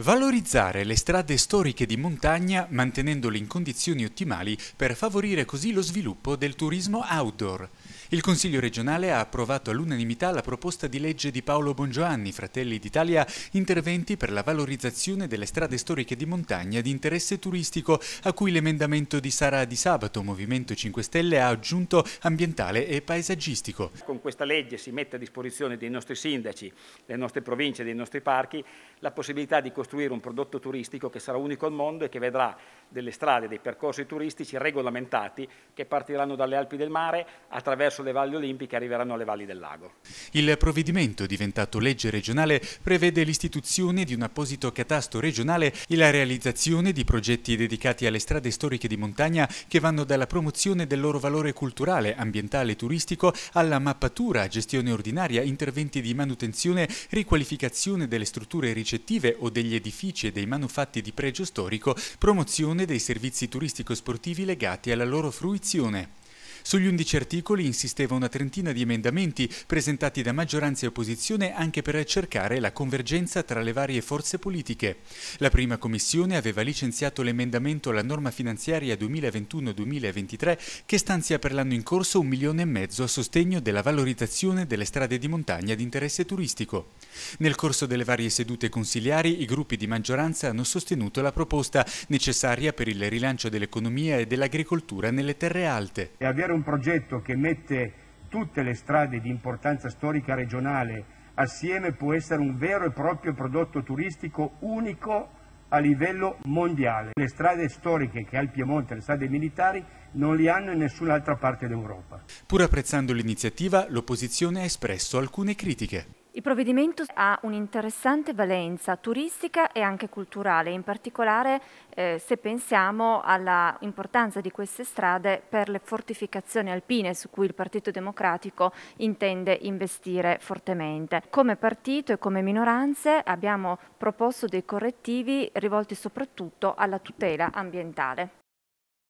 Valorizzare le strade storiche di montagna mantenendole in condizioni ottimali per favorire così lo sviluppo del turismo outdoor. Il Consiglio regionale ha approvato all'unanimità la proposta di legge di Paolo Bongiovanni, Fratelli d'Italia, interventi per la valorizzazione delle strade storiche di montagna di interesse turistico, a cui l'emendamento di Sara Di Sabato, Movimento 5 Stelle, ha aggiunto ambientale e paesaggistico. Con questa legge si mette a disposizione dei nostri sindaci, delle nostre province, dei nostri parchi, la possibilità di costruire un prodotto turistico che sarà unico al mondo e che vedrà delle strade, dei percorsi turistici regolamentati che partiranno dalle Alpi del Mare attraverso attraverso le valli olimpiche arriveranno alle valli del lago. Il provvedimento, diventato legge regionale, prevede l'istituzione di un apposito catasto regionale e la realizzazione di progetti dedicati alle strade storiche di montagna che vanno dalla promozione del loro valore culturale, ambientale e turistico alla mappatura, gestione ordinaria, interventi di manutenzione, riqualificazione delle strutture ricettive o degli edifici e dei manufatti di pregio storico, promozione dei servizi turistico-sportivi legati alla loro fruizione. Sugli undici articoli insisteva una trentina di emendamenti presentati da maggioranza e opposizione anche per cercare la convergenza tra le varie forze politiche. La prima commissione aveva licenziato l'emendamento alla norma finanziaria 2021-2023 che stanzia per l'anno in corso un milione e mezzo a sostegno della valorizzazione delle strade di montagna di interesse turistico. Nel corso delle varie sedute consiliari i gruppi di maggioranza hanno sostenuto la proposta necessaria per il rilancio dell'economia e dell'agricoltura nelle terre alte. E avviare un progetto che mette tutte le strade di importanza storica regionale assieme può essere un vero e proprio prodotto turistico unico a livello mondiale. Le strade storiche che ha il Piemonte, le strade militari, non li hanno in nessun'altra parte d'Europa. Pur apprezzando l'iniziativa, l'opposizione ha espresso alcune critiche. Il provvedimento ha un'interessante valenza turistica e anche culturale, in particolare eh, se pensiamo alla importanza di queste strade per le fortificazioni alpine su cui il Partito Democratico intende investire fortemente. Come partito e come minoranze abbiamo proposto dei correttivi rivolti soprattutto alla tutela ambientale.